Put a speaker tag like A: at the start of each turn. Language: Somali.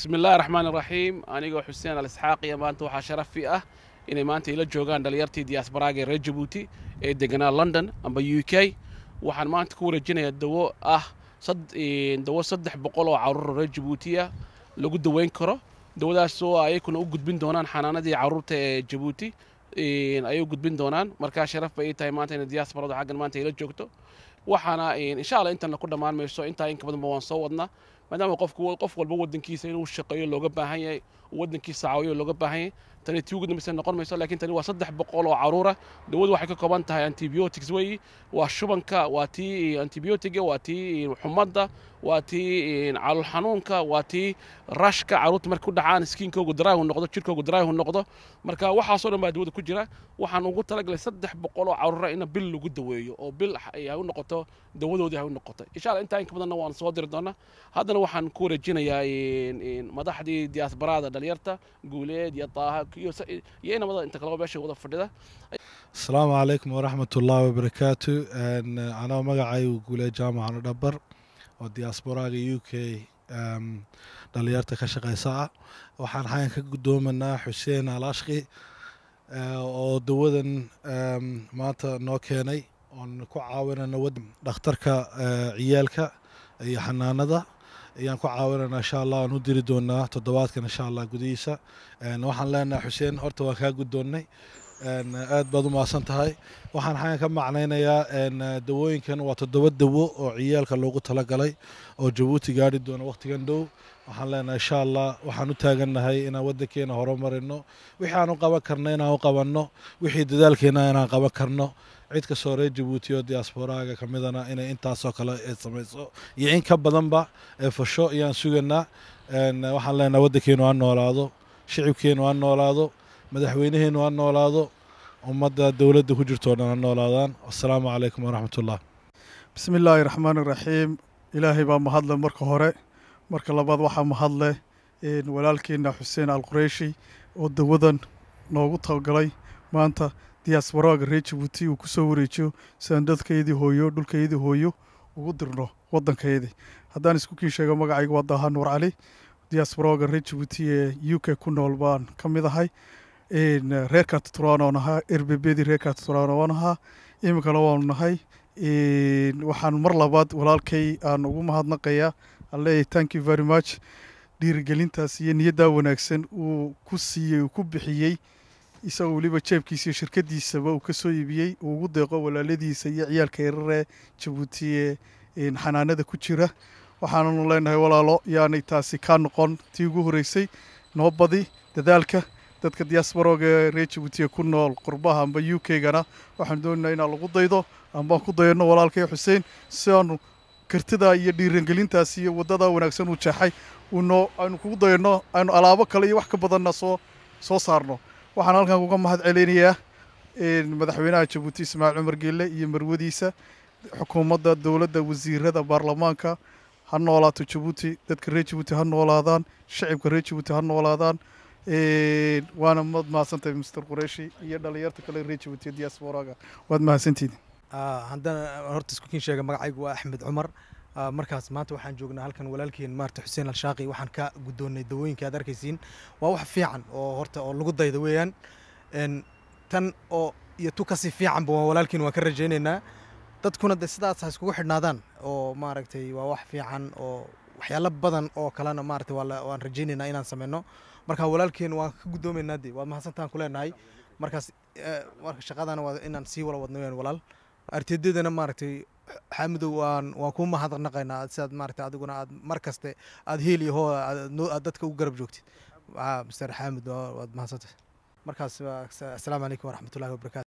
A: bismi illahi raxmaan iraxiim anigoo xuseen alisxaaqiya maanta waxaa sharafi ah inay maanta ila joogaan dhalinyartii diyaasbaraaga ee reer jabuuti ee deganaa london amba u k waxaan maanta ku wareejinayaa dawo ah dawo saddex boqol oo carruur reer jabuutiya lagu daweyn karo dawadaas oo ah ayakuna u gudbin doonaan xanaanadii carruurta ee jabuuti ayay u gudbin doonaan markaa sharaf bay ii tahay maanta inay diyaasbaradu xaggan maanta ila joogto waxaana insha allah intan ku dhammaan mayso intaa in badanba waan soo wadnaa maadaama qof walba wadankiisa inuu shaqeeyo looga baahan yahay waddankiisa caawiyo looga baahan yahay tani tiugu dambaysa noqon mayso lakiin tani waa saddex boqol oo caruura dawadu waxay ka kooban tahay antibiotics weeyi waa shubanka waa tii antibiotiga waa tii xumadda waa tii calool xanuunka waa tii rashka caruurta marka ku dhacaan iskiinkoogu daraahu noqdo jirkoogu daraahu noqdo marka waxaasoo dhan baa dawada ku jira waxaan ugu talagalay saddex boqol oo caruura ina bil lagu daweeyo oo bil ay u noqoto dawadoodii ay u noqoto insha allah intaa inka badanna waan soo diri doonaa haddana waxaan ku wareejinayaa madaxdii diaasbaraada dhalinyarta guuleed iyo daahag iyo iyo inamada meesha wada fadhida
B: asalaamu calaykum waraxmat ullaahi wabarakaatu anoo magacaygu guuleed jaamacano dhabar oo diasporaaga u k dhalinyarta ka shaqaysa ah waxaan xayan ka guddoomanaa xuseen alashki e, oo dawadan maanta noo keenay oon ku caawinana dhakhtarka e, ciyaalka iyo xanaanada ayaan ku caawinayna insha allah waan u diri doonaa toddobaadkan insha allah gudihiisa waxaan leenahay xuseen horta waa kaa guddoonnay Eh, aad baad u mahadsan tahay waxaan xagan ka macnaynayaa eh, dawooyinkan waa toddoba dawo oo ciyaalka loogu talagalay oo jabuuti gaadhi doona waqtigan dhow waxaan leenahay insha allah waxaan u taagannahay inaan waddankeena horumarino wixii aan u qaban karno inaan u qabanno wixii dadaalkeena inaan qaban karno cid kastoo reer jabuuti oo diasporaaga ka midana inay intaasoo kale samayso iyo in ka badanba fasho ayaan sugaynaa waxaan leenahay waddankeenu ha noolaado shicibkeenu ha noolaado madaxweynaheennu ha noolaado ummadda dowladda ku jirto o dhan ha noolaadaan assalaamu calaykum waraxmatullah
C: bismi illaahi raxmaan iraxiim ilaahay baa mahadle marka hore marka labaad waxaa mahadle walaalkeenna xuseen alqureyshi oo dawadan noogu tabgalay maanta diyaasbaraaga reer jabuuti uu ku soo wareejiyo sidaan dadkaydii hooyo dhulkaydii hooyo ugu dirno waddankaydii haddaan isku kii sheego magacayga waa nuur cali diyaasbaraaga reer jabuuti ee u k ku nool baan ka mid ahay Uh, reer kaatuturaan oo nahaa erbebedii reer kaatuturaan oo nahaa iminkana waanu nahay waxaan mar labaad walaalkay aan ugu mahadnaqayaa aan thank you very much dhiirigelintaas iyo niyaddaa wanaagsan uu ku siiyey uu ku bixiyey isagoo weliba jeebkiisa iyo shirkadiisaba uu ka soo iibiyey uu ugu deeqo walaaladiisa iyo ciyaalka yararee jabuuti ee xanaanada ku jira waxaananu leenahay walaalo yaanay taasi kaa noqon tii ugu horreysay noobadi dadaalka dadka diasporoga ee reer jabuutiga ku nool qurbaha amba u kgana gana waxaan doonayna inaan lagu daydo ambaan ku dayano walaalkay xuseen si aanu kartida iyo dhiirangelintaas iyo waddadaa wanaagsan uu jeexay aynu kugu dayano aynu alaabo kale iyo wax ka badanna soo saarno waxaan halkan kuga mahad celinayaa madaxweynaha jabuuti ismaaciil cumar geelle iyo marwadiisa xukuumadda dowladda wasiirada baarlamaanka ha noolaato jabuuti dadka reer jabuuti ha noolaadaan shacibka reer jabuuti ha noolaadaan waana maad mahadsantahay mister qureishi iyo dhalinyarta kale reji watiyo diasporaga waad mahadsantihin ah, haddana ah, horta isku kiin sheega
D: magacaygu waa axmed cumar ah, markaas maanta waxaan joognaa halkan walaalkeen maarata xuseen alshaaqi waxaan ka guddoonnay dawooyinka aad arkaysiin waa wax fiican oo horta oo lagu dayda weeyaan tan oo iyo tu kasii fiicanba waa walaalkiin waan ka rajaynaynaa dadkuna de sidaas ha iskugu xidhnaadaan oo maaragtay waa wax fiican oo waxyaalo badan oo kalena maarata waan rajaynayna inaan sameyno marka walaalkeen waan ka guddoomaynaa de waad mahadsantaan kuleenahay markaas eh, marka shaqadana waa inaan sii wala wadna weyaan walaal arteedadana maaragtay xamidow waan waan ku mahadnaqaynaa sidaad maarata adiguna aad mar kaste heel iyo aad dadka u garab joogtid mister xamid waad mahadsantahay markaas assalaamu calaykum waraxmatullahi wabarakatu